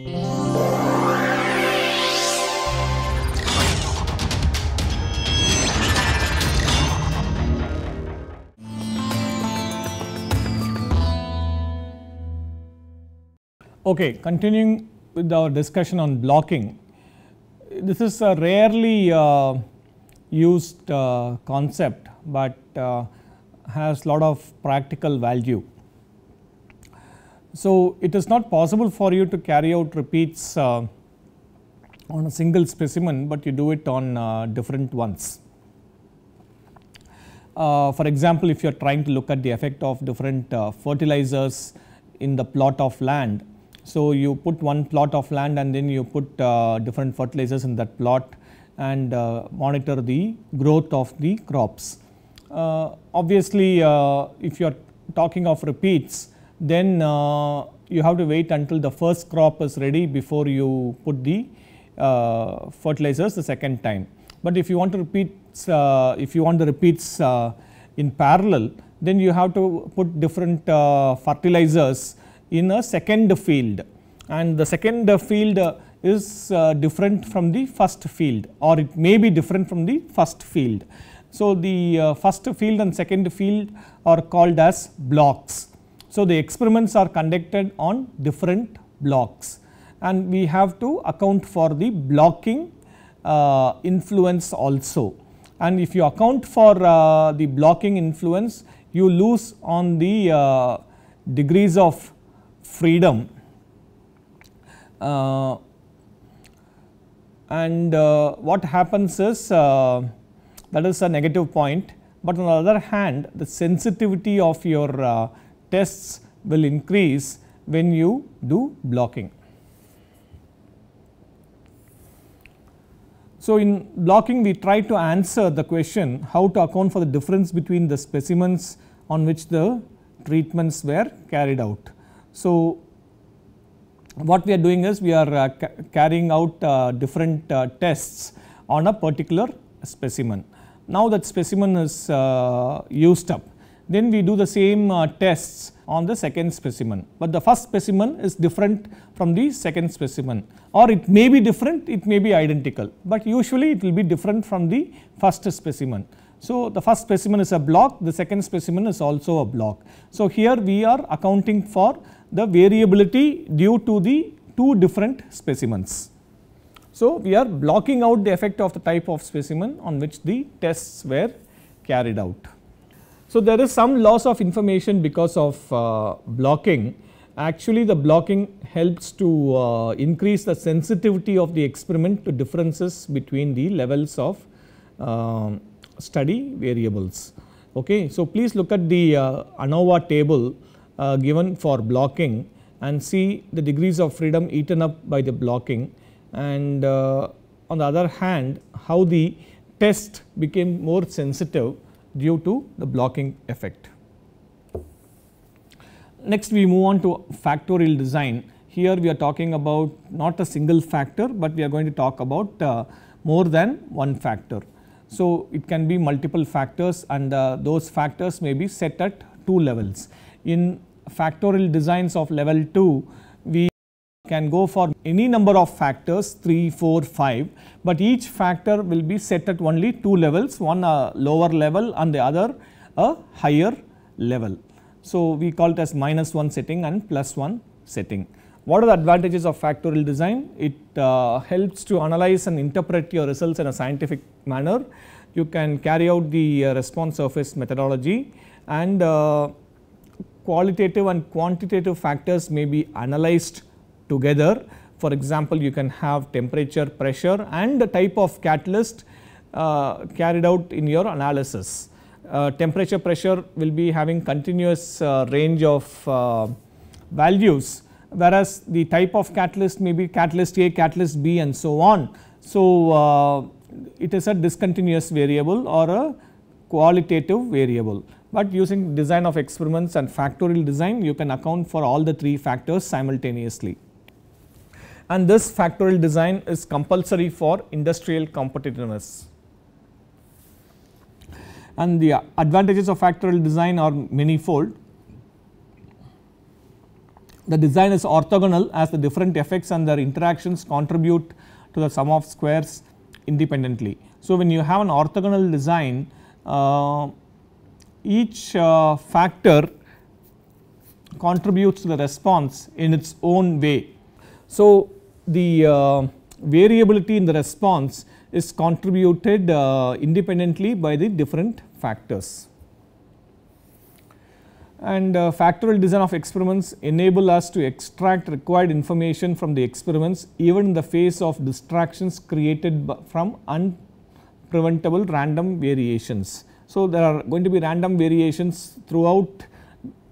Okay, continuing with our discussion on blocking, this is a rarely uh, used uh, concept, but uh, has lot of practical value. So it is not possible for you to carry out repeats uh, on a single specimen, but you do it on uh, different ones. Uh, for example, if you are trying to look at the effect of different uh, fertilizers in the plot of land, so you put one plot of land and then you put uh, different fertilizers in that plot and uh, monitor the growth of the crops. obviously, if you are talking of repeats, then uh, you have to wait until the first crop is ready before you put the uh, fertilizers the second time. But if you want to repeat, uh, if you want the repeats uh, in parallel, then you have to put different uh, fertilizers in a second field and the second field is uh, different from the first field or it may be different from the first field. So, the first field and second field are called as blocks so, the experiments are conducted on different blocks and we have to account for the blocking uh, influence also. And if you account for uh, the blocking influence, you lose on the uh, degrees of freedom. Uh, and uh, what happens is uh, that is a negative point, but on the other hand the sensitivity of your tests will increase when you do blocking. So, in blocking we try to answer the question how to account for the difference between the specimens on which the treatments were carried out. So, what we are doing is we are uh, ca carrying out uh, different uh, tests on a particular specimen. Now that specimen is uh, used up then we do the same uh, tests on the second specimen. But the first specimen is different from the second specimen or it may be different, it may be identical, but usually it will be different from the first specimen. So, the first specimen is a block, the second specimen is also a block. So, here we are accounting for the variability due to the two different specimens. So, we are blocking out the effect of the type of specimen on which the tests were carried out. So, there is some loss of information because of uh, blocking. Actually, the blocking helps to uh, increase the sensitivity of the experiment to differences between the levels of uh, study variables. Okay. So, please look at the uh, ANOVA table uh, given for blocking and see the degrees of freedom eaten up by the blocking and uh, on the other hand how the test became more sensitive due to the blocking effect. Next we move on to factorial design. Here we are talking about not a single factor, but we are going to talk about uh, more than one factor. So, it can be multiple factors and uh, those factors may be set at two levels. In factorial designs of level 2, we can go for any number of factors 3, 4, 5 but each factor will be set at only two levels one a lower level and the other a higher level. So, we call it as minus 1 setting and plus 1 setting. What are the advantages of factorial design? It uh, helps to analyze and interpret your results in a scientific manner. You can carry out the uh, response surface methodology and uh, qualitative and quantitative factors may be analyzed together. For example, you can have temperature, pressure and the type of catalyst uh, carried out in your analysis. Uh, temperature pressure will be having continuous uh, range of uh, values whereas the type of catalyst may be catalyst A, catalyst B and so on. So, uh, it is a discontinuous variable or a qualitative variable but using design of experiments and factorial design you can account for all the three factors simultaneously and this factorial design is compulsory for industrial competitiveness. And the advantages of factorial design are manifold. The design is orthogonal as the different effects and their interactions contribute to the sum of squares independently. So, when you have an orthogonal design uh, each uh, factor contributes to the response in its own way. So, the uh, variability in the response is contributed uh, independently by the different factors. And uh, factorial design of experiments enable us to extract required information from the experiments even in the face of distractions created from unpreventable random variations. So, there are going to be random variations throughout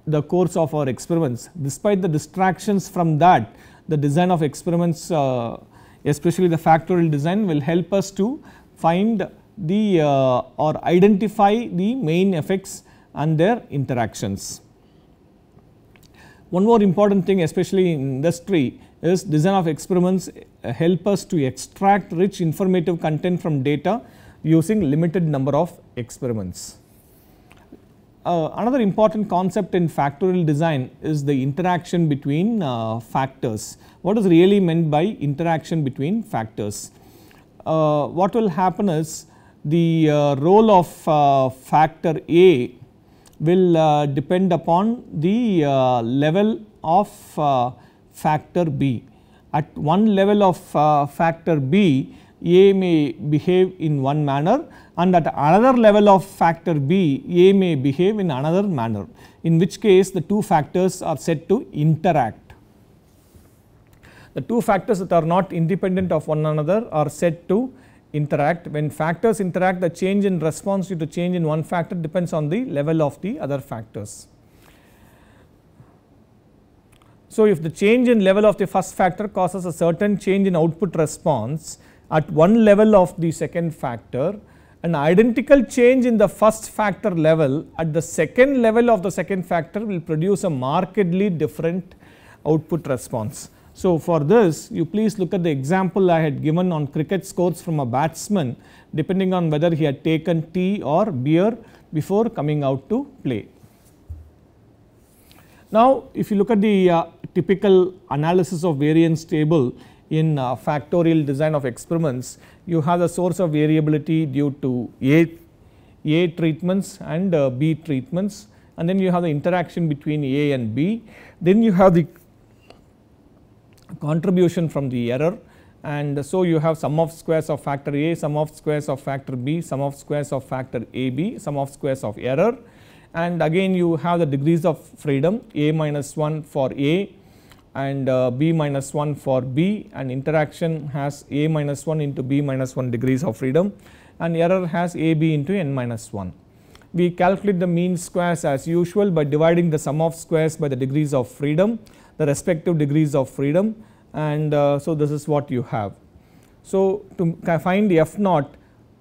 the course of our experiments. Despite the distractions from that, the design of experiments uh, especially the factorial design will help us to find the uh, or identify the main effects and their interactions. One more important thing especially in industry is design of experiments uh, help us to extract rich informative content from data using limited number of experiments. Uh, another important concept in factorial design is the interaction between uh, factors. What is really meant by interaction between factors? Uh, what will happen is the uh, role of uh, factor A will uh, depend upon the level of factor B. At one level of factor B, A may behave in one manner and at another level of factor B, A may behave in another manner, in which case the two factors are said to interact. The two factors that are not independent of one another are said to interact. When factors interact, the change in response due to change in one factor depends on the level of the other factors. So, if the change in level of the first factor causes a certain change in output response at one level of the second factor, an identical change in the first factor level at the second level of the second factor will produce a markedly different output response. So, for this you please look at the example I had given on cricket scores from a batsman depending on whether he had taken tea or beer before coming out to play. Now, if you look at the uh, typical analysis of variance table, in uh, factorial design of experiments, you have the source of variability due to A, A treatments and uh, B treatments and then you have the interaction between A and B. Then you have the contribution from the error and so you have sum of squares of factor A, sum of squares of factor B, sum of squares of factor AB, sum of squares of error and again you have the degrees of freedom A minus 1 for A, and uh, b minus 1 for b and interaction has a minus 1 into b minus 1 degrees of freedom and error has a b into n minus 1. We calculate the mean squares as usual by dividing the sum of squares by the degrees of freedom the respective degrees of freedom and uh, so this is what you have. So, to find f naught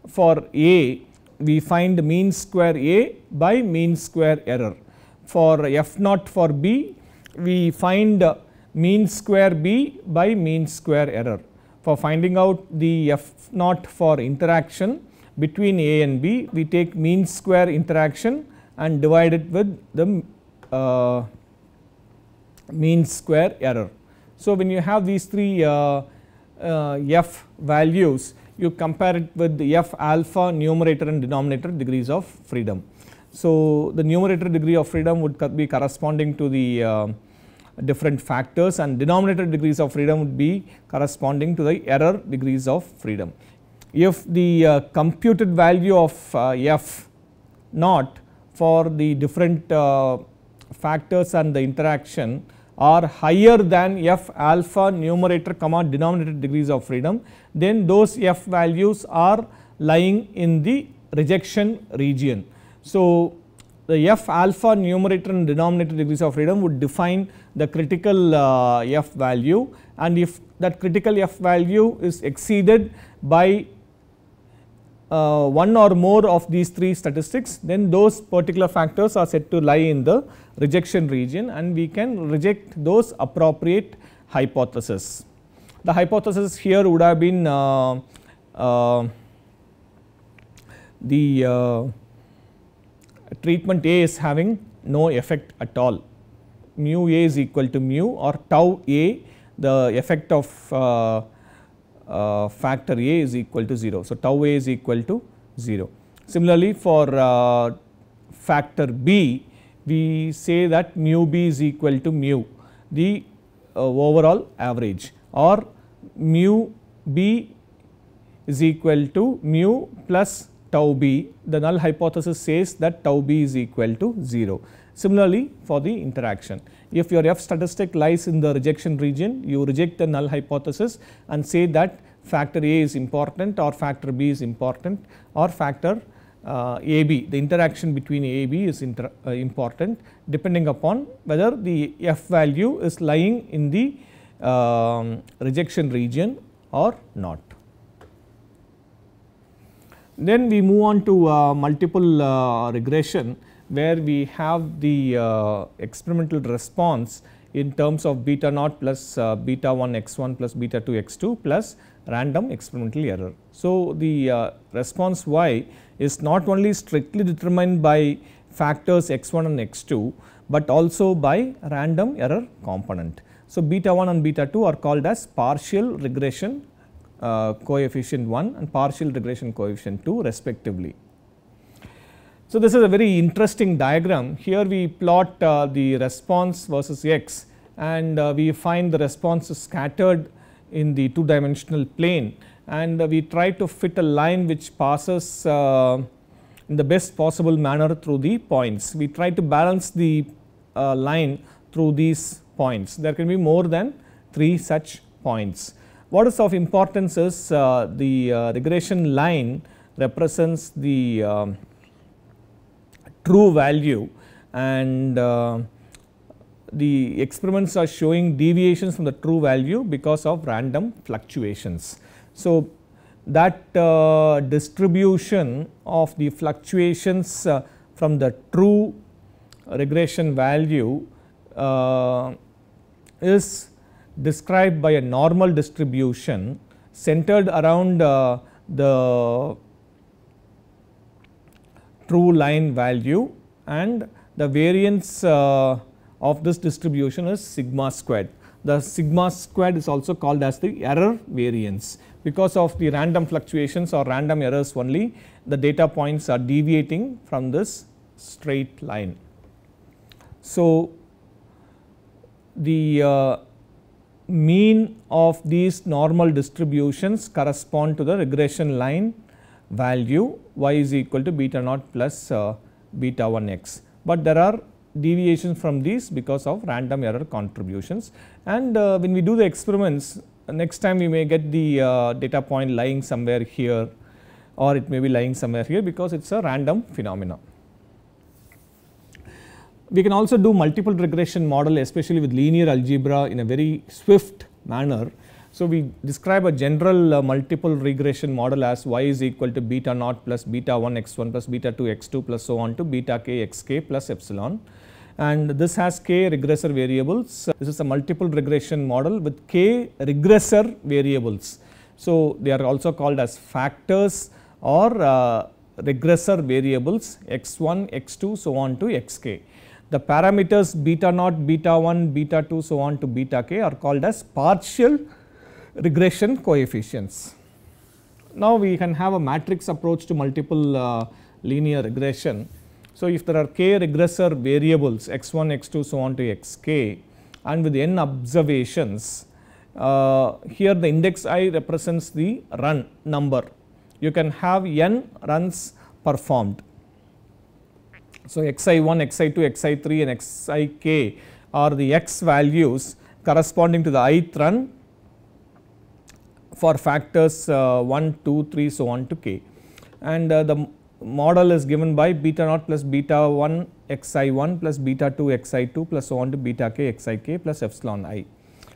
for a we find mean square a by mean square error. For f naught for b we find mean square B by mean square error for finding out the F naught for interaction between A and B we take mean square interaction and divide it with the uh, mean square error. So, when you have these three uh, uh, F values you compare it with the F alpha numerator and denominator degrees of freedom. So, the numerator degree of freedom would be corresponding to the uh, different factors and denominator degrees of freedom would be corresponding to the error degrees of freedom. If the uh, computed value of uh, f naught for the different uh, factors and the interaction are higher than f alpha numerator comma denominator degrees of freedom then those f values are lying in the rejection region. So, the f alpha numerator and denominator degrees of freedom would define the critical uh, f value and if that critical f value is exceeded by uh, one or more of these three statistics then those particular factors are said to lie in the rejection region and we can reject those appropriate hypotheses. The hypothesis here would have been uh, uh, the uh, treatment A is having no effect at all mu a is equal to mu or tau a the effect of uh, uh, factor a is equal to 0. So, tau a is equal to 0. Similarly, for uh, factor b we say that mu b is equal to mu the uh, overall average or mu b is equal to mu plus tau b the null hypothesis says that tau b is equal to 0. Similarly, for the interaction, if your F statistic lies in the rejection region, you reject the null hypothesis and say that factor A is important or factor B is important or factor uh, AB, the interaction between AB is inter, uh, important depending upon whether the F value is lying in the uh, rejection region or not. Then we move on to uh, multiple uh, regression where we have the uh, experimental response in terms of beta naught plus uh, beta 1 x1 plus beta 2 x2 plus random experimental error. So, the uh, response y is not only strictly determined by factors x1 and x2, but also by random error component. So, beta 1 and beta 2 are called as partial regression uh, coefficient 1 and partial regression coefficient 2 respectively. So, this is a very interesting diagram. Here we plot uh, the response versus x and uh, we find the response is scattered in the two dimensional plane and uh, we try to fit a line which passes uh, in the best possible manner through the points. We try to balance the uh, line through these points. There can be more than 3 such points. What is of importance is uh, the regression line represents the um, true value and uh, the experiments are showing deviations from the true value because of random fluctuations. So, that uh, distribution of the fluctuations uh, from the true regression value uh, is described by a normal distribution centered around uh, the true line value and the variance uh, of this distribution is sigma squared. The sigma squared is also called as the error variance because of the random fluctuations or random errors only the data points are deviating from this straight line. So, the uh, mean of these normal distributions correspond to the regression line value y is equal to beta naught plus uh, beta 1 x. But there are deviations from these because of random error contributions and uh, when we do the experiments next time we may get the uh, data point lying somewhere here or it may be lying somewhere here because it is a random phenomena. We can also do multiple regression model especially with linear algebra in a very swift manner so we describe a general uh, multiple regression model as y is equal to beta naught plus beta 1 x1 plus beta 2 x2 plus so on to beta k X k plus epsilon. And this has k regressor variables. This is a multiple regression model with k regressor variables. So they are also called as factors or uh, regressor variables x1, x2 so on to xk. The parameters beta naught, beta 1, beta 2 so on to beta k are called as partial regression coefficients. Now, we can have a matrix approach to multiple uh, linear regression. So, if there are k regressor variables x1, x2 so on to xk and with n observations, uh, here the index i represents the run number. You can have n runs performed. So, xi1, xi2, xi3 and xik are the x values corresponding to the ith run for factors uh, 1, 2, 3 so on to k and uh, the model is given by beta naught plus beta 1 xi1 plus beta 2 xi2 plus so on to beta k k plus epsilon i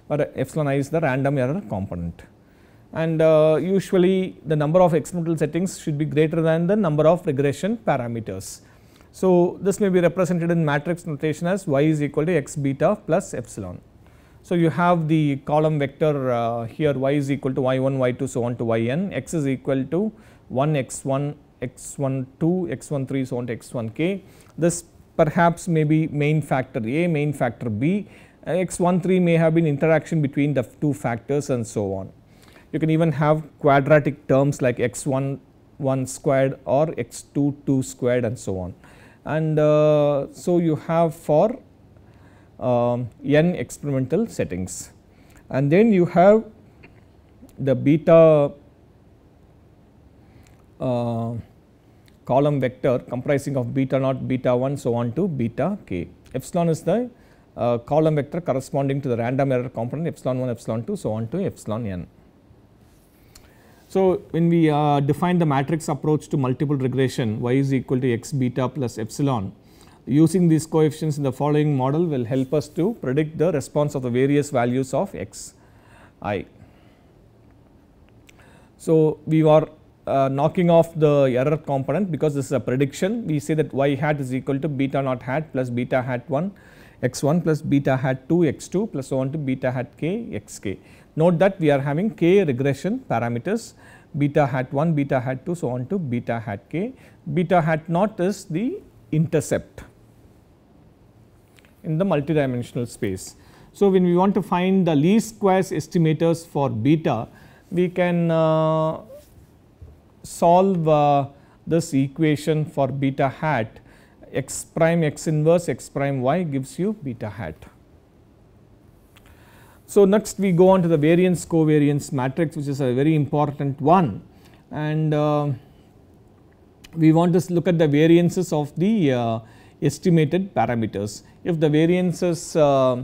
where uh, epsilon i is the random error component. And uh, usually the number of experimental settings should be greater than the number of regression parameters. So, this may be represented in matrix notation as y is equal to x beta plus epsilon. So, you have the column vector uh, here y is equal to y1, y2 so on to yn, x is equal to 1 x1, x12, x13 so on to x1k. This perhaps may be main factor A, main factor B, uh, x13 may have been interaction between the two factors and so on. You can even have quadratic terms like x1 1 squared or x2 2 squared and so on. And uh, so, you have for um, n experimental settings. And then you have the beta uh, column vector comprising of beta naught, beta 1, so on to beta k. Epsilon is the uh, column vector corresponding to the random error component epsilon 1, epsilon 2, so on to epsilon n. So, when we uh, define the matrix approach to multiple regression y is equal to x beta plus epsilon, using these coefficients in the following model will help us to predict the response of the various values of x i. So, we are uh, knocking off the error component because this is a prediction we say that y hat is equal to beta naught hat plus beta hat 1 x 1 plus beta hat 2 x 2 plus so on to beta hat k x k. Note that we are having k regression parameters beta hat 1, beta hat 2 so on to beta hat k. Beta hat naught is the intercept in the multidimensional space. So, when we want to find the least squares estimators for beta, we can uh, solve uh, this equation for beta hat x prime x inverse x prime y gives you beta hat. So, next we go on to the variance covariance matrix which is a very important one and uh, we want to look at the variances of the uh, estimated parameters if the variances uh,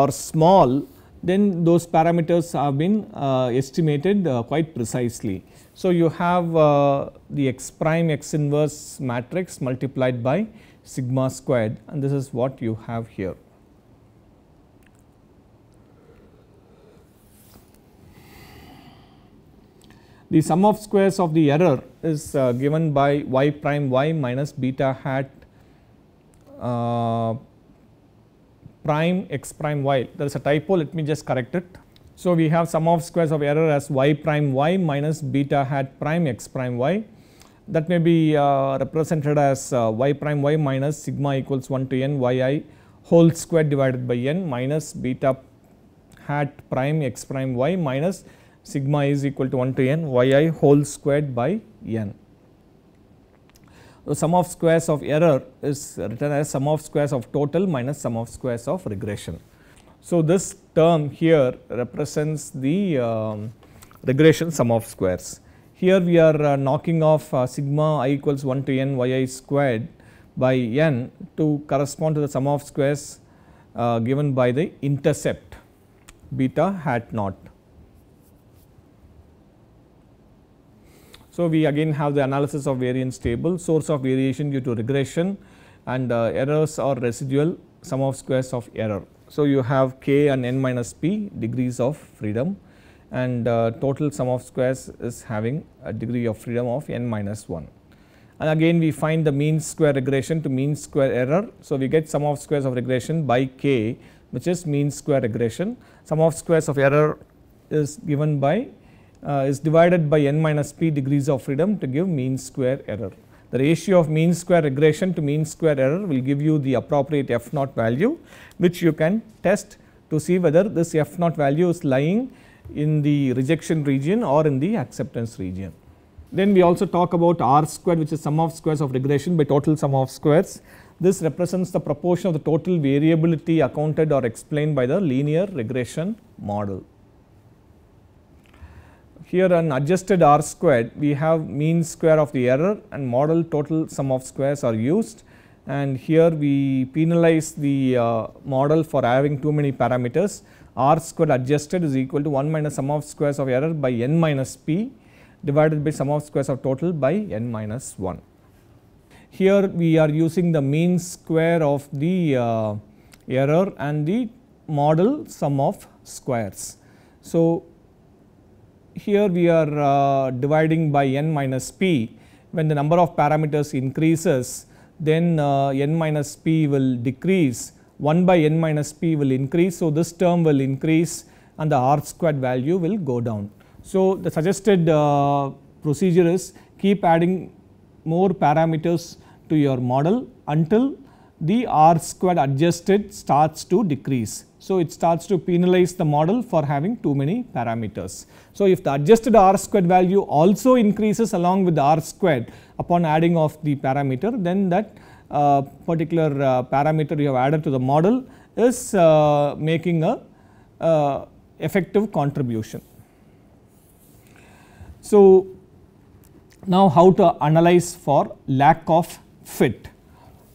are small then those parameters have been uh, estimated uh, quite precisely. So, you have the x prime x inverse matrix multiplied by sigma squared and this is what you have here. The sum of squares of the error is given by y prime y minus beta hat prime x prime y. There is a typo, let me just correct it. So, we have sum of squares of error as y prime y minus beta hat prime x prime y. That may be uh, represented as uh, y prime y minus sigma equals 1 to n yi whole square divided by n minus beta hat prime x prime y minus sigma is equal to 1 to n yi whole squared by n. So, sum of squares of error is written as sum of squares of total minus sum of squares of regression. So, this term here represents the um, regression sum of squares. Here we are uh, knocking off uh, sigma i equals 1 to n y i squared by n to correspond to the sum of squares uh, given by the intercept beta hat naught. So, we again have the analysis of variance table, source of variation due to regression and uh, errors or residual sum of squares of error. So, you have k and n minus p degrees of freedom and uh, total sum of squares is having a degree of freedom of n minus 1. And again we find the mean square regression to mean square error. So, we get sum of squares of regression by k which is mean square regression. Sum of squares of error is given by uh, is divided by n minus p degrees of freedom to give mean square error. The ratio of mean square regression to mean square error will give you the appropriate f naught value which you can test to see whether this f naught value is lying in the rejection region or in the acceptance region. Then we also talk about r square which is sum of squares of regression by total sum of squares. This represents the proportion of the total variability accounted or explained by the linear regression model. Here an adjusted R squared, we have mean square of the error and model total sum of squares are used and here we penalize the uh, model for having too many parameters r squared adjusted is equal to 1 minus sum of squares of error by n minus p divided by sum of squares of total by n minus 1. Here we are using the mean square of the uh, error and the model sum of squares. So, here we are uh, dividing by n minus p when the number of parameters increases then uh, n minus p will decrease 1 by n minus p will increase. So, this term will increase and the r squared value will go down. So, the suggested uh, procedure is keep adding more parameters to your model until the r squared adjusted starts to decrease. So it starts to penalize the model for having too many parameters. So if the adjusted R squared value also increases along with the R squared upon adding of the parameter, then that uh, particular uh, parameter you have added to the model is uh, making a uh, effective contribution. So now how to analyze for lack of fit.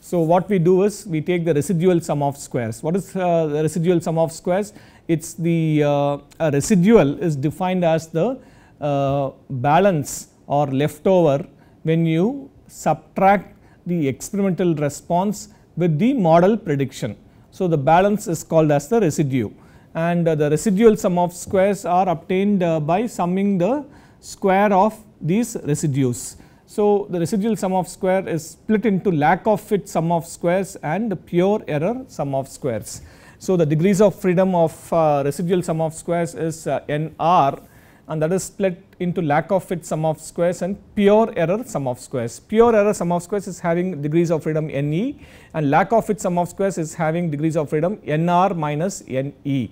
So what we do is we take the residual sum of squares. What is uh, the residual sum of squares? It's the uh, residual is defined as the uh, balance or leftover when you subtract the experimental response with the model prediction. So the balance is called as the residue and uh, the residual sum of squares are obtained uh, by summing the square of these residues. So, the residual sum of square is split into lack of fit sum of squares and the pure error sum of squares. So, the degrees of freedom of uh, residual sum of squares is uh, nr and that is split into lack of fit sum of squares and pure error sum of squares. Pure error sum of squares is having degrees of freedom ne and lack of fit sum of squares is having degrees of freedom nr minus ne.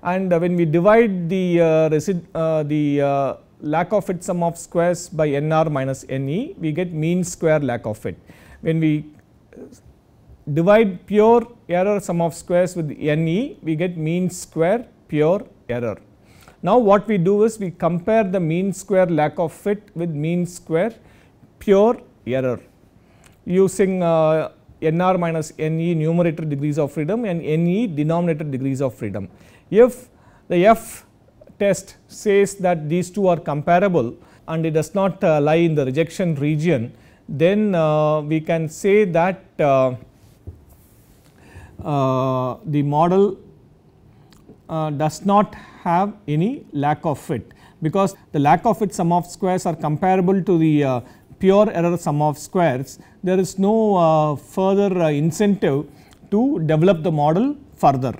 And uh, when we divide the, uh, uh, the uh, lack of it sum of squares by nr minus ne, we get mean square lack of it. When we uh, divide pure error sum of squares with ne, we get mean square pure error. Now what we do is we compare the mean square lack of fit with mean square pure error using uh, nr minus ne numerator degrees of freedom and ne denominator degrees of freedom. If the f test says that these two are comparable and it does not uh, lie in the rejection region, then uh, we can say that uh, the model does not have any lack of fit because the lack of fit sum of squares are comparable to the pure error sum of squares, there is no uh, further uh, incentive to develop the model further.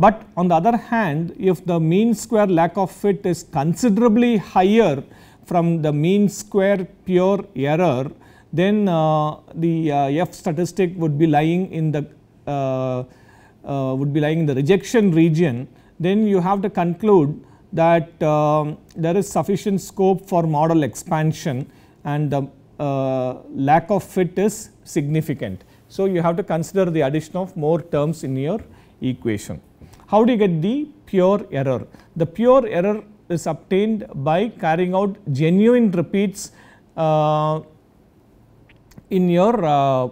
But on the other hand, if the mean square lack of fit is considerably higher from the mean square pure error, then uh, the uh, F statistic would be lying in the uh, uh would be lying in the rejection region. Then you have to conclude that um, there is sufficient scope for model expansion and the uh, lack of fit is significant. So you have to consider the addition of more terms in your equation. How do you get the pure error? The pure error is obtained by carrying out genuine repeats uh, in your uh,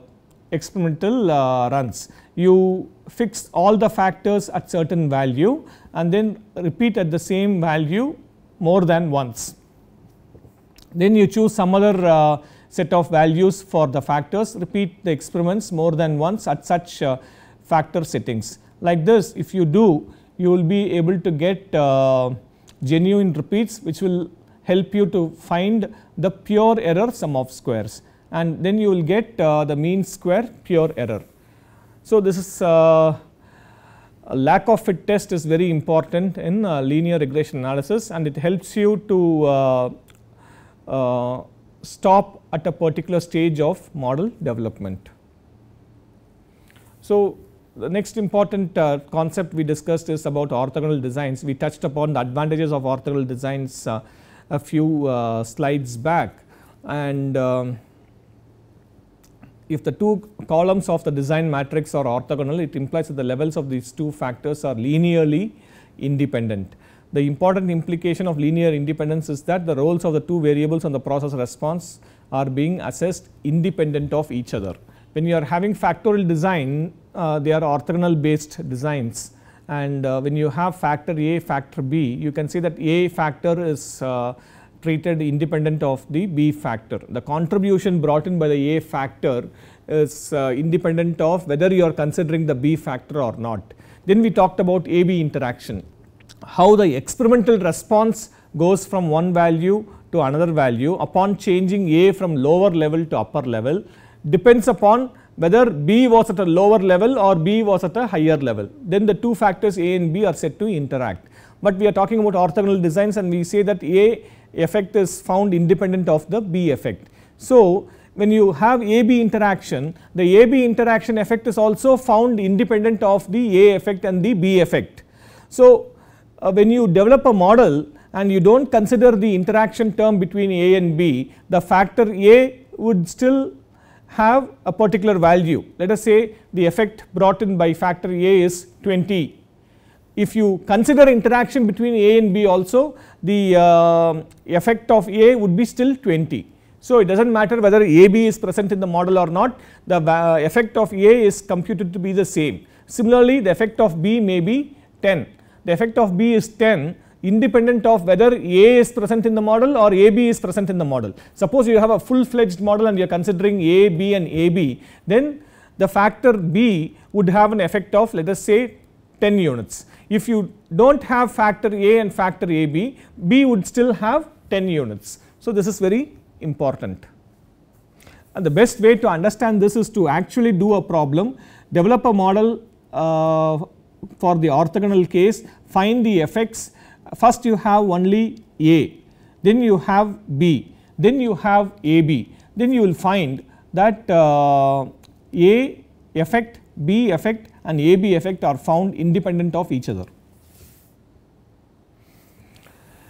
experimental uh, runs. You fix all the factors at certain value and then repeat at the same value more than once. Then you choose some other uh, set of values for the factors, repeat the experiments more than once at such uh, factor settings like this if you do you will be able to get uh, genuine repeats which will help you to find the pure error sum of squares and then you will get uh, the mean square pure error. So, this is uh, lack of fit test is very important in uh, linear regression analysis and it helps you to uh, uh, stop at a particular stage of model development. So, the next important uh, concept we discussed is about orthogonal designs. We touched upon the advantages of orthogonal designs uh, a few uh, slides back and um, if the two columns of the design matrix are orthogonal it implies that the levels of these two factors are linearly independent. The important implication of linear independence is that the roles of the two variables on the process response are being assessed independent of each other. When you are having factorial design uh, they are orthogonal based designs and uh, when you have factor A factor B you can see that A factor is uh, treated independent of the B factor. The contribution brought in by the A factor is independent of whether you are considering the B factor or not. Then we talked about A-B interaction, how the experimental response goes from one value to another value upon changing A from lower level to upper level depends upon whether B was at a lower level or B was at a higher level. Then the two factors A and B are said to interact. But we are talking about orthogonal designs and we say that A effect is found independent of the B effect. So, when you have AB interaction, the AB interaction effect is also found independent of the A effect and the B effect. So, uh, when you develop a model and you do not consider the interaction term between A and B, the factor A would still have a particular value. Let us say the effect brought in by factor A is 20. If you consider interaction between A and B also the uh, effect of A would be still 20. So it does not matter whether AB is present in the model or not the uh, effect of A is computed to be the same. Similarly the effect of B may be 10. The effect of B is 10 independent of whether A is present in the model or AB is present in the model. Suppose you have a full fledged model and you are considering A, B and AB then the factor B would have an effect of let us say 10 units. If you do not have factor A and factor AB, B would still have 10 units. So, this is very important. And the best way to understand this is to actually do a problem, develop a model uh, for the orthogonal case, find the effects first you have only A, then you have B, then you have AB, then you will find that uh, A effect, B effect and AB effect are found independent of each other.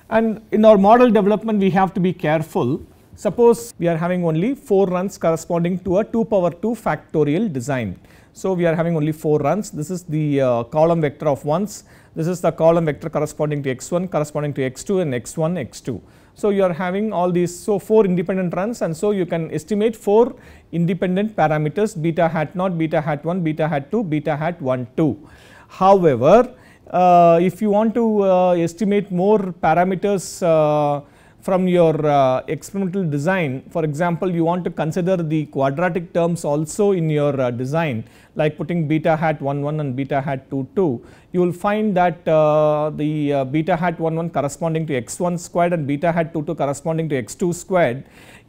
And in our model development we have to be careful. Suppose we are having only 4 runs corresponding to a 2 power 2 factorial design. So, we are having only 4 runs this is the uh, column vector of 1s this is the column vector corresponding to x1, corresponding to x2 and x1, x2. So, you are having all these, so 4 independent runs and so you can estimate 4 independent parameters beta hat naught, beta hat 1, beta hat 2, beta hat 1, 2. However, uh, if you want to uh, estimate more parameters uh, from your uh, experimental design. For example, you want to consider the quadratic terms also in your uh, design like putting beta hat 1 1 and beta hat 2 2. You will find that uh, the uh, beta hat 1 1 corresponding to x1 squared and beta hat 2 2 corresponding to x2 squared.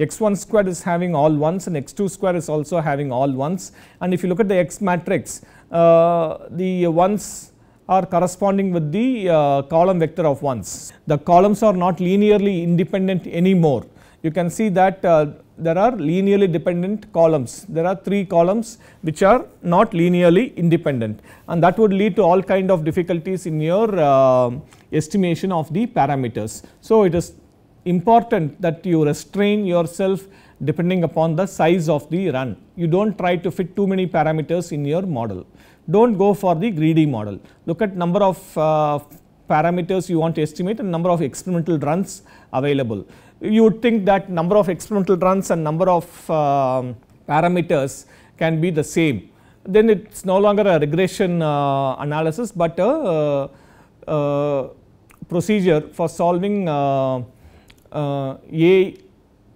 x1 squared is having all 1s and x2 squared is also having all 1s and if you look at the x matrix, uh, the 1s are corresponding with the uh, column vector of 1s. The columns are not linearly independent anymore. You can see that uh, there are linearly dependent columns. There are 3 columns which are not linearly independent and that would lead to all kind of difficulties in your uh, estimation of the parameters. So, it is important that you restrain yourself depending upon the size of the run. You do not try to fit too many parameters in your model do not go for the greedy model. Look at number of uh, parameters you want to estimate and number of experimental runs available. You would think that number of experimental runs and number of uh, parameters can be the same. Then it is no longer a regression uh, analysis, but a, a uh, uh, procedure for solving uh, A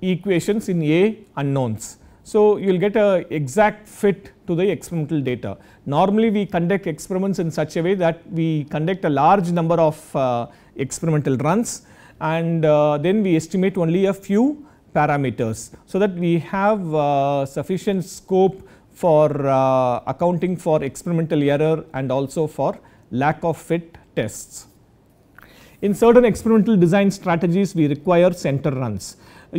equations in A unknowns. So, you will get a exact fit to the experimental data. Normally we conduct experiments in such a way that we conduct a large number of uh, experimental runs and uh, then we estimate only a few parameters. So that we have uh, sufficient scope for uh, accounting for experimental error and also for lack of fit tests. In certain experimental design strategies we require center runs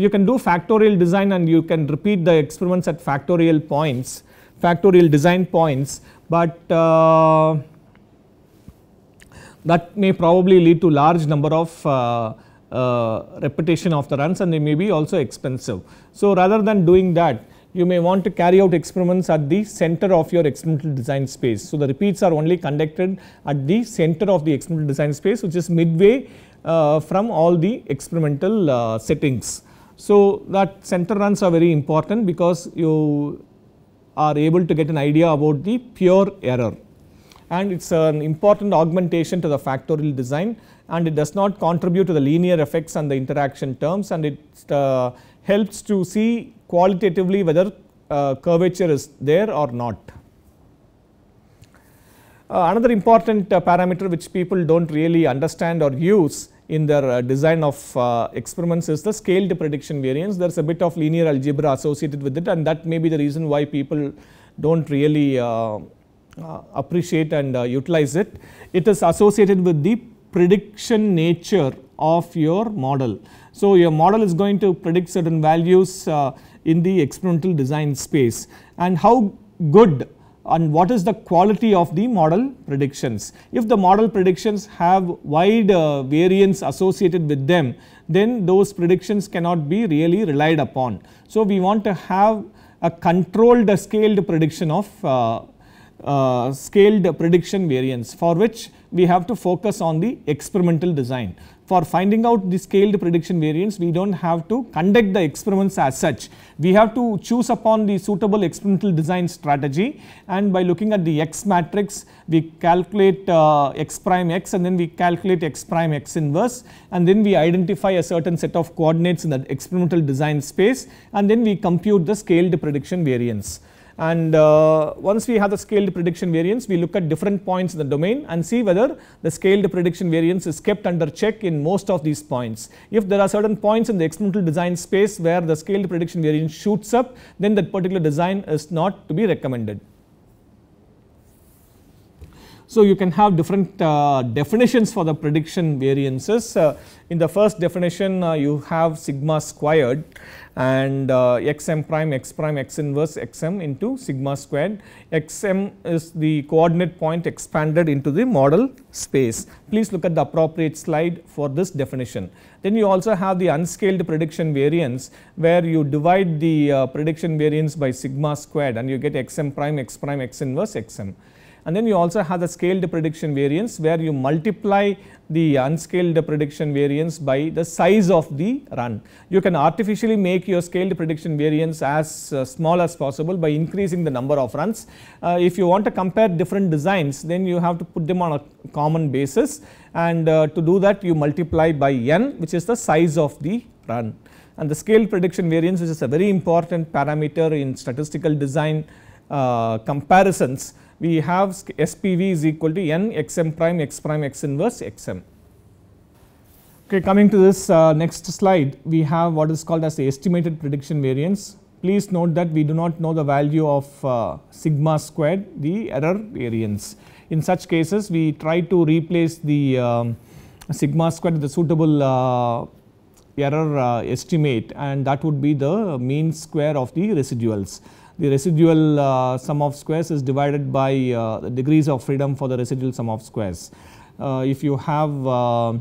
you can do factorial design and you can repeat the experiments at factorial points factorial design points but uh, that may probably lead to large number of uh, uh, repetition of the runs and they may be also expensive. So rather than doing that you may want to carry out experiments at the center of your experimental design space. So the repeats are only conducted at the center of the experimental design space which is midway uh, from all the experimental uh, settings. So that center runs are very important because you are able to get an idea about the pure error and it is an important augmentation to the factorial design and it does not contribute to the linear effects and the interaction terms and it uh, helps to see qualitatively whether uh, curvature is there or not. Uh, another important uh, parameter which people do not really understand or use in their uh, design of uh, experiments is the scaled prediction variance. There is a bit of linear algebra associated with it and that may be the reason why people do not really uh, appreciate and utilize it. It is associated with the prediction nature of your model. So, your model is going to predict certain values in the experimental design space and how good and what is the quality of the model predictions. If the model predictions have wide uh, variance associated with them, then those predictions cannot be really relied upon. So, we want to have a controlled uh, scaled prediction of uh, uh, scaled prediction variance for which we have to focus on the experimental design for finding out the scaled prediction variance, we do not have to conduct the experiments as such. We have to choose upon the suitable experimental design strategy and by looking at the x matrix, we calculate uh, x prime x and then we calculate x prime x inverse and then we identify a certain set of coordinates in the experimental design space and then we compute the scaled prediction variance and uh, once we have the scaled prediction variance we look at different points in the domain and see whether the scaled prediction variance is kept under check in most of these points. If there are certain points in the experimental design space where the scaled prediction variance shoots up then that particular design is not to be recommended. So, you can have different uh, definitions for the prediction variances. Uh, in the first definition uh, you have sigma squared and uh, xm prime x prime x inverse xm into sigma squared. xm is the coordinate point expanded into the model space. Please look at the appropriate slide for this definition. Then you also have the unscaled prediction variance where you divide the uh, prediction variance by sigma squared and you get xm prime x prime x inverse xm. And then you also have the scaled prediction variance where you multiply the unscaled prediction variance by the size of the run. You can artificially make your scaled prediction variance as uh, small as possible by increasing the number of runs. Uh, if you want to compare different designs then you have to put them on a common basis and uh, to do that you multiply by n which is the size of the run. And the scaled prediction variance which is a very important parameter in statistical design uh, comparisons we have SPV is equal to n xm prime x prime x inverse xm. Okay, coming to this uh, next slide, we have what is called as the estimated prediction variance. Please note that we do not know the value of uh, sigma squared, the error variance. In such cases, we try to replace the um, sigma squared with a suitable uh, error uh, estimate and that would be the mean square of the residuals the residual uh, sum of squares is divided by uh, the degrees of freedom for the residual sum of squares. Uh, if you have uh,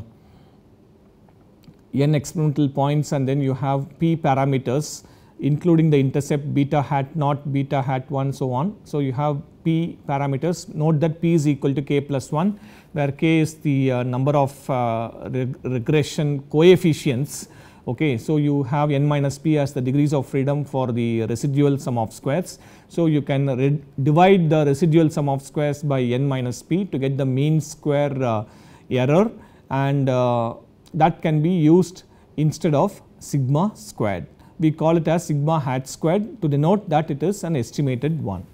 n experimental points and then you have p parameters including the intercept beta hat naught, beta hat 1 so on. So, you have p parameters note that p is equal to k plus 1 where k is the uh, number of uh, regression coefficients Okay, so you have n minus p as the degrees of freedom for the residual sum of squares. So you can divide the residual sum of squares by n minus p to get the mean square uh, error and uh, that can be used instead of sigma squared. We call it as sigma hat squared to denote that it is an estimated one.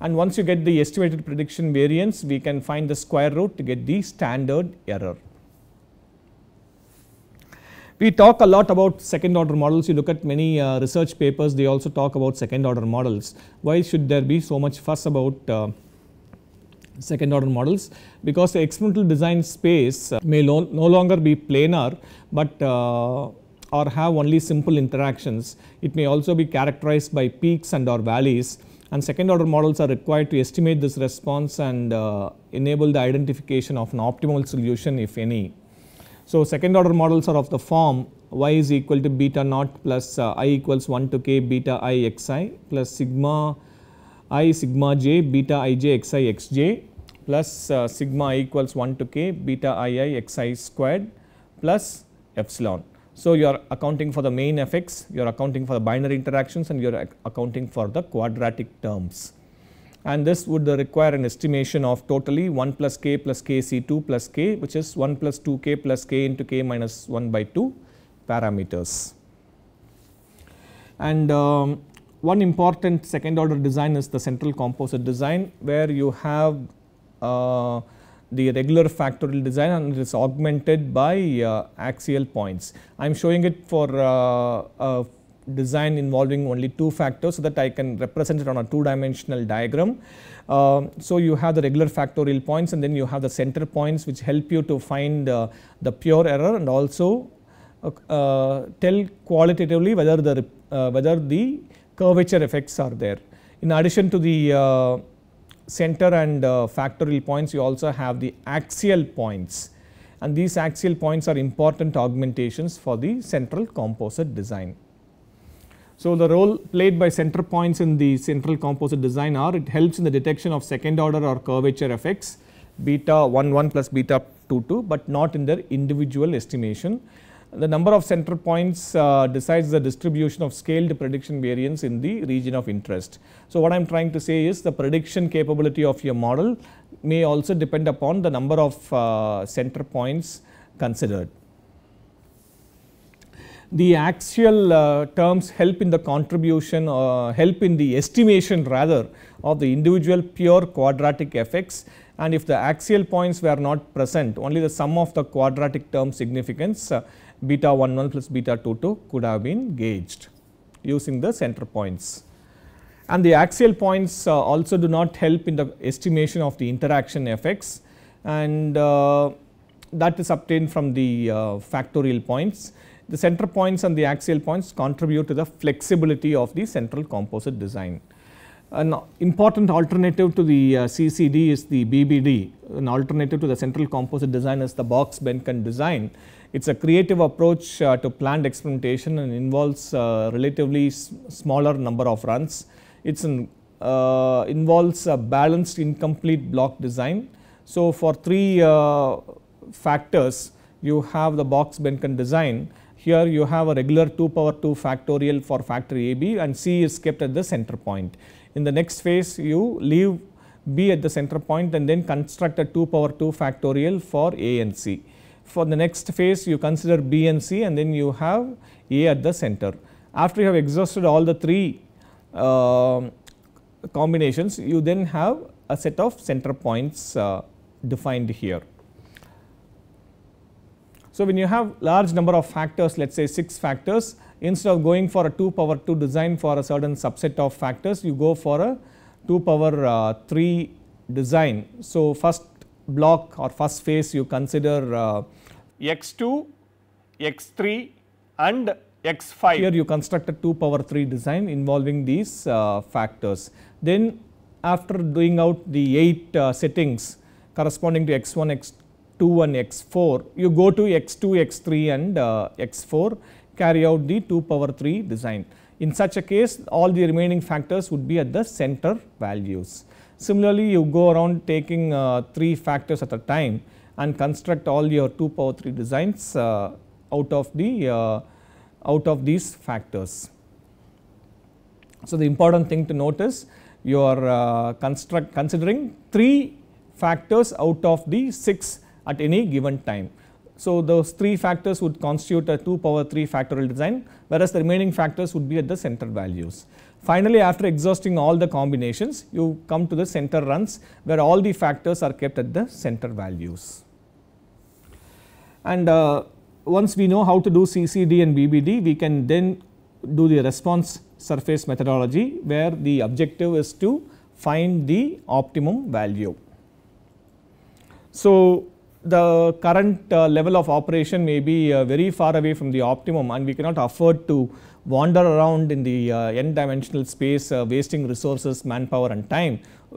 And once you get the estimated prediction variance, we can find the square root to get the standard error. We talk a lot about second order models. You look at many uh, research papers, they also talk about second order models. Why should there be so much fuss about uh, second order models? Because the experimental design space uh, may no longer be planar, but uh, or have only simple interactions. It may also be characterized by peaks and or valleys and second order models are required to estimate this response and uh, enable the identification of an optimal solution if any. So, second order models are of the form y is equal to beta naught plus uh, i equals 1 to k beta i x i plus sigma i sigma j beta i j x i x j plus uh, sigma i equals 1 to k beta i i x i squared plus epsilon. So, you are accounting for the main effects, you are accounting for the binary interactions and you are accounting for the quadratic terms and this would require an estimation of totally 1 plus k plus kc2 plus k which is 1 plus 2k plus k into k minus 1 by 2 parameters. And um, one important second order design is the central composite design where you have uh, the regular factorial design and it is augmented by uh, axial points. I am showing it for uh, uh design involving only two factors so that I can represent it on a two dimensional diagram. Uh, so you have the regular factorial points and then you have the center points which help you to find uh, the pure error and also uh, uh tell qualitatively whether the uh, whether the curvature effects are there. In addition to the uh, center and factorial points you also have the axial points and these axial points are important augmentations for the central composite design. So, the role played by center points in the central composite design are it helps in the detection of second order or curvature effects beta 1 1 plus beta 2 2, but not in their individual estimation. The number of center points uh, decides the distribution of scaled prediction variance in the region of interest. So, what I am trying to say is the prediction capability of your model may also depend upon the number of uh, center points considered the actual uh, terms help in the contribution uh, help in the estimation rather of the individual pure quadratic effects and if the axial points were not present only the sum of the quadratic term significance uh, beta 1 1 plus beta 2 2 could have been gauged using the center points. And the axial points uh, also do not help in the estimation of the interaction effects and uh, that is obtained from the uh, factorial points the center points and the axial points contribute to the flexibility of the central composite design. An important alternative to the uh, CCD is the BBD. An alternative to the central composite design is the box benken design. It's a creative approach uh, to planned experimentation and involves uh, relatively smaller number of runs. It uh, involves a balanced incomplete block design. So for three uh, factors, you have the box benken design here you have a regular 2 power 2 factorial for factor AB and C is kept at the center point. In the next phase you leave B at the center point and then construct a 2 power 2 factorial for A and C. For the next phase you consider B and C and then you have A at the center. After you have exhausted all the three uh, combinations you then have a set of center points uh, defined here. So, when you have large number of factors let us say 6 factors instead of going for a 2 power 2 design for a certain subset of factors you go for a 2 power uh, 3 design. So, first block or first phase you consider uh, x2, x3 and x5. Here you construct a 2 power 3 design involving these uh, factors. Then after doing out the 8 uh, settings corresponding to x1, X 2 one x4, you go to x2, x3 and uh, x4 carry out the 2 power 3 design. In such a case all the remaining factors would be at the center values. Similarly, you go around taking uh, 3 factors at a time and construct all your 2 power 3 designs uh, out of the uh, out of these factors. So, the important thing to notice you are uh, construct considering 3 factors out of the 6 at any given time. So, those 3 factors would constitute a 2 power 3 factorial design whereas the remaining factors would be at the center values. Finally, after exhausting all the combinations you come to the center runs where all the factors are kept at the center values. And uh, once we know how to do CCD and BBD we can then do the response surface methodology where the objective is to find the optimum value. So, the current uh, level of operation may be uh, very far away from the optimum and we cannot afford to wander around in the uh, n dimensional space uh, wasting resources, manpower and time.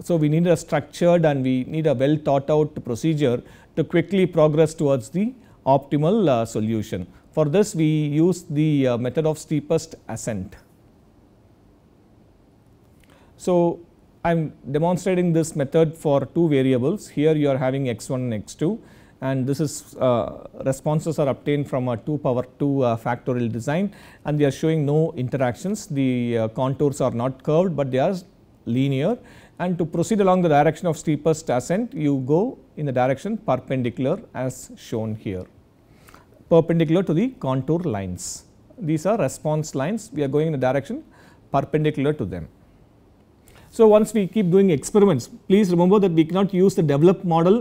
So, we need a structured and we need a well thought out procedure to quickly progress towards the optimal uh, solution. For this we use the uh, method of steepest ascent. So, I am demonstrating this method for two variables here you are having x1 and x2 and this is uh, responses are obtained from a 2 power 2 uh, factorial design and we are showing no interactions the uh, contours are not curved but they are linear and to proceed along the direction of steepest ascent you go in the direction perpendicular as shown here perpendicular to the contour lines these are response lines we are going in the direction perpendicular to them so once we keep doing experiments please remember that we cannot use the developed model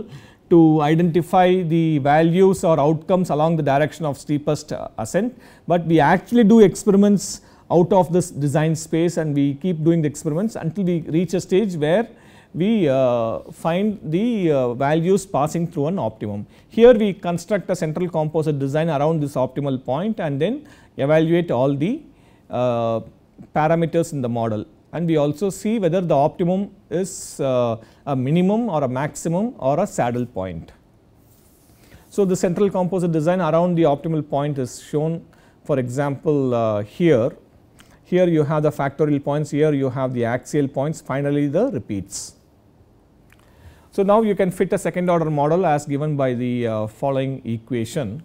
to identify the values or outcomes along the direction of steepest uh, ascent, but we actually do experiments out of this design space and we keep doing the experiments until we reach a stage where we uh, find the uh, values passing through an optimum. Here we construct a central composite design around this optimal point and then evaluate all the uh, parameters in the model and we also see whether the optimum is uh, a minimum or a maximum or a saddle point. So, the central composite design around the optimal point is shown for example, uh, here, here you have the factorial points, here you have the axial points, finally the repeats. So, now you can fit a second order model as given by the uh, following equation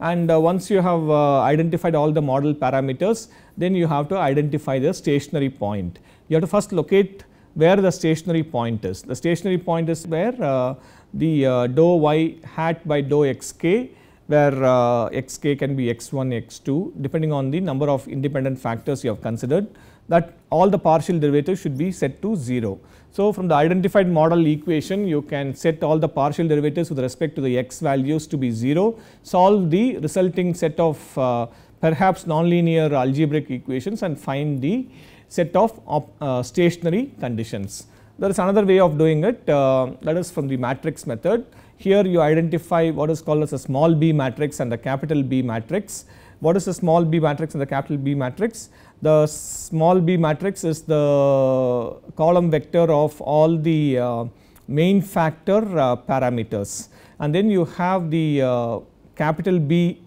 and uh, once you have uh, identified all the model parameters then you have to identify the stationary point. You have to first locate where the stationary point is. The stationary point is where uh, the uh, dou y hat by dou xk where uh, xk can be x1, x2 depending on the number of independent factors you have considered that all the partial derivatives should be set to 0. So from the identified model equation, you can set all the partial derivatives with respect to the x values to be 0, solve the resulting set of uh, perhaps nonlinear algebraic equations and find the set of op, uh, stationary conditions. There is another way of doing it uh, that is from the matrix method. Here you identify what is called as a small b matrix and a capital B matrix what is the small b matrix and the capital B matrix? The small b matrix is the column vector of all the uh, main factor uh, parameters and then you have the uh, capital B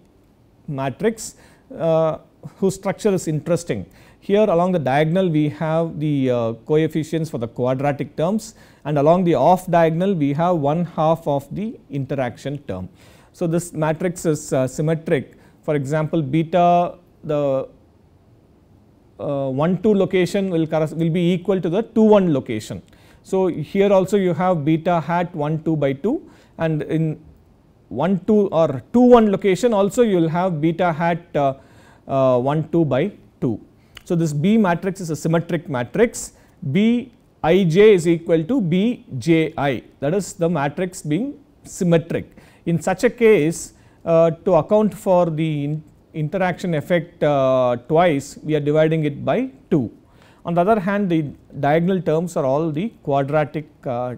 matrix uh, whose structure is interesting. Here along the diagonal we have the uh, coefficients for the quadratic terms and along the off diagonal we have one half of the interaction term. So, this matrix is uh, symmetric for example, beta the uh, 1 2 location will, will be equal to the 2 1 location. So, here also you have beta hat 1 2 by 2 and in 1 2 or 2 1 location also you will have beta hat uh, uh, 1 2 by 2. So, this B matrix is a symmetric matrix B i j is equal to B j i that is the matrix being symmetric. In such a case uh, to account for the interaction effect uh, twice we are dividing it by 2. On the other hand the diagonal terms are all the quadratic uh,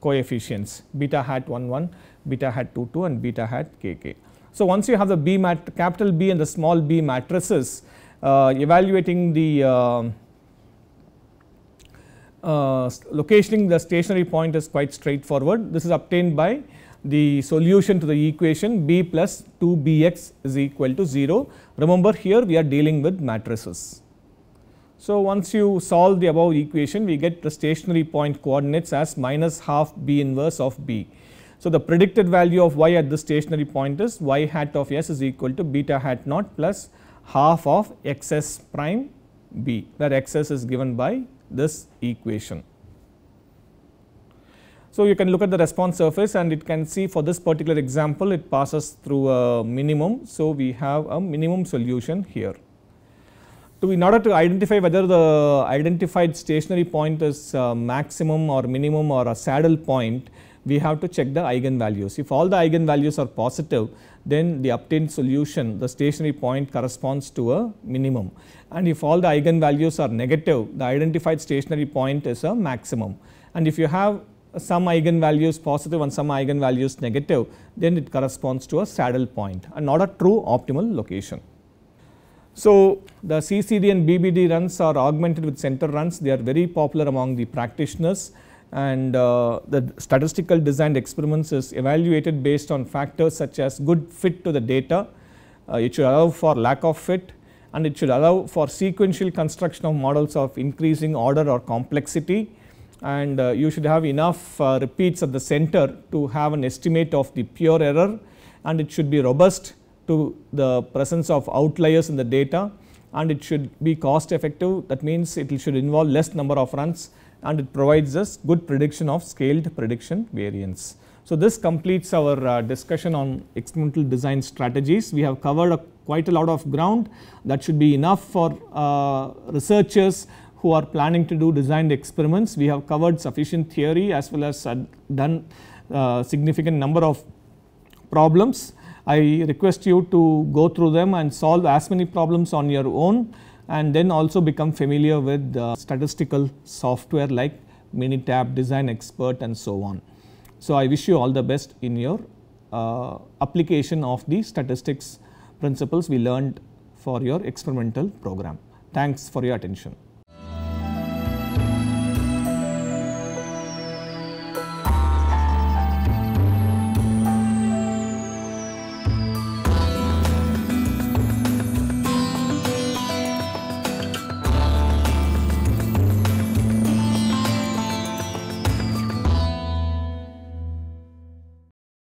coefficients beta hat 1 1, beta hat 2 2 and beta hat k k. So, once you have the B mat capital B and the small b matrices uh, evaluating the um, uh, uh, locating the stationary point is quite straightforward. This is obtained by the solution to the equation b plus 2bx is equal to 0. Remember here we are dealing with matrices. So, once you solve the above equation we get the stationary point coordinates as minus half b inverse of b. So, the predicted value of y at the stationary point is y hat of s is equal to beta hat naught plus half of xs prime b where xs is given by this equation. So you can look at the response surface and it can see for this particular example it passes through a minimum. So we have a minimum solution here. So in order to identify whether the identified stationary point is maximum or minimum or a saddle point, we have to check the eigenvalues. If all the eigenvalues are positive, then the obtained solution, the stationary point corresponds to a minimum. And if all the eigenvalues are negative, the identified stationary point is a maximum. And if you have some eigenvalues positive and some eigenvalues negative, then it corresponds to a saddle point and not a true optimal location. So, the CCD and BBD runs are augmented with center runs, they are very popular among the practitioners and uh, the statistical designed experiments is evaluated based on factors such as good fit to the data, uh, it should allow for lack of fit and it should allow for sequential construction of models of increasing order or complexity and uh, you should have enough uh, repeats at the center to have an estimate of the pure error and it should be robust to the presence of outliers in the data and it should be cost effective that means it should involve less number of runs and it provides us good prediction of scaled prediction variance. So, this completes our uh, discussion on experimental design strategies. We have covered a, quite a lot of ground that should be enough for uh, researchers who are planning to do designed experiments. We have covered sufficient theory as well as done uh, significant number of problems. I request you to go through them and solve as many problems on your own and then also become familiar with uh, statistical software like Minitab, Design Expert and so on. So, I wish you all the best in your uh, application of the statistics principles we learned for your experimental program. Thanks for your attention.